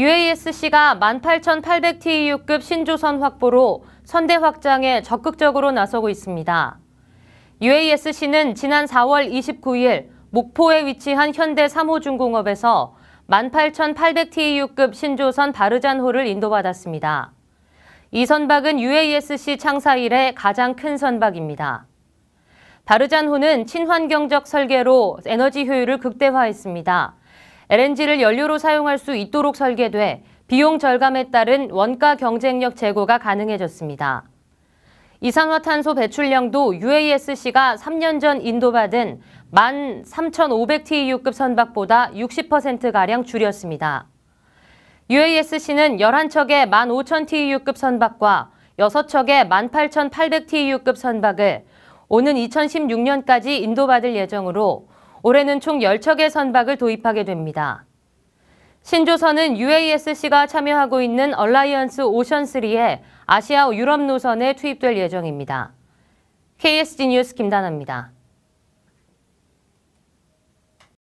UASC가 18,800TEU급 신조선 확보로 선대 확장에 적극적으로 나서고 있습니다. UASC는 지난 4월 29일 목포에 위치한 현대 3호 중공업에서 18,800TEU급 신조선 바르잔호를 인도받았습니다. 이 선박은 UASC 창사 이래 가장 큰 선박입니다. 바르잔호는 친환경적 설계로 에너지 효율을 극대화했습니다. LNG를 연료로 사용할 수 있도록 설계돼 비용 절감에 따른 원가 경쟁력 제고가 가능해졌습니다. 이산화탄소 배출량도 UASC가 3년 전 인도받은 13,500TEU급 선박보다 60%가량 줄였습니다. UASC는 11척의 15,000TEU급 선박과 6척의 18,800TEU급 선박을 오는 2016년까지 인도받을 예정으로 올해는 총 10척의 선박을 도입하게 됩니다. 신조선은 UASC가 참여하고 있는 얼라이언스 오션3에 아시아 유럽 노선에 투입될 예정입니다. KSG 뉴스 김다나입니다.